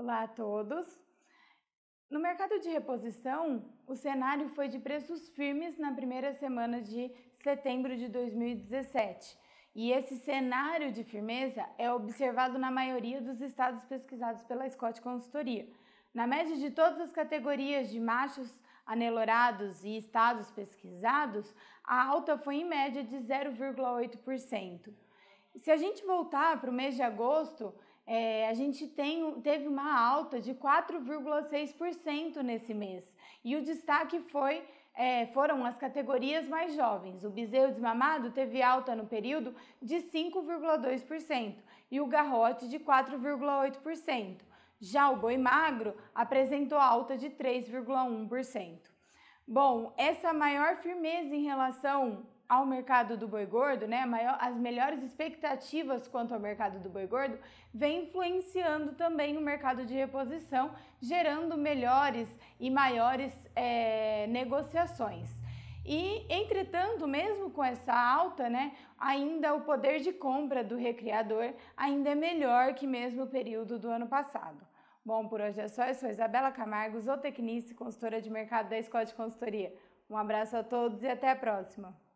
Olá a todos! No mercado de reposição, o cenário foi de preços firmes na primeira semana de setembro de 2017. E esse cenário de firmeza é observado na maioria dos estados pesquisados pela Scott Consultoria. Na média de todas as categorias de machos anelorados e estados pesquisados, a alta foi em média de 0,8%. Se a gente voltar para o mês de agosto, é, a gente tem, teve uma alta de 4,6% nesse mês. E o destaque foi é, foram as categorias mais jovens. O bezerro desmamado teve alta no período de 5,2% e o garrote de 4,8%. Já o boi magro apresentou alta de 3,1%. Bom, essa maior firmeza em relação ao mercado do boi gordo, né, maior, as melhores expectativas quanto ao mercado do boi gordo, vem influenciando também o mercado de reposição, gerando melhores e maiores é, negociações. E, entretanto, mesmo com essa alta, né, ainda o poder de compra do recriador ainda é melhor que mesmo o período do ano passado. Bom, por hoje é só. Eu sou Isabela Camargo, zootecnista e consultora de mercado da Scott Consultoria. Um abraço a todos e até a próxima!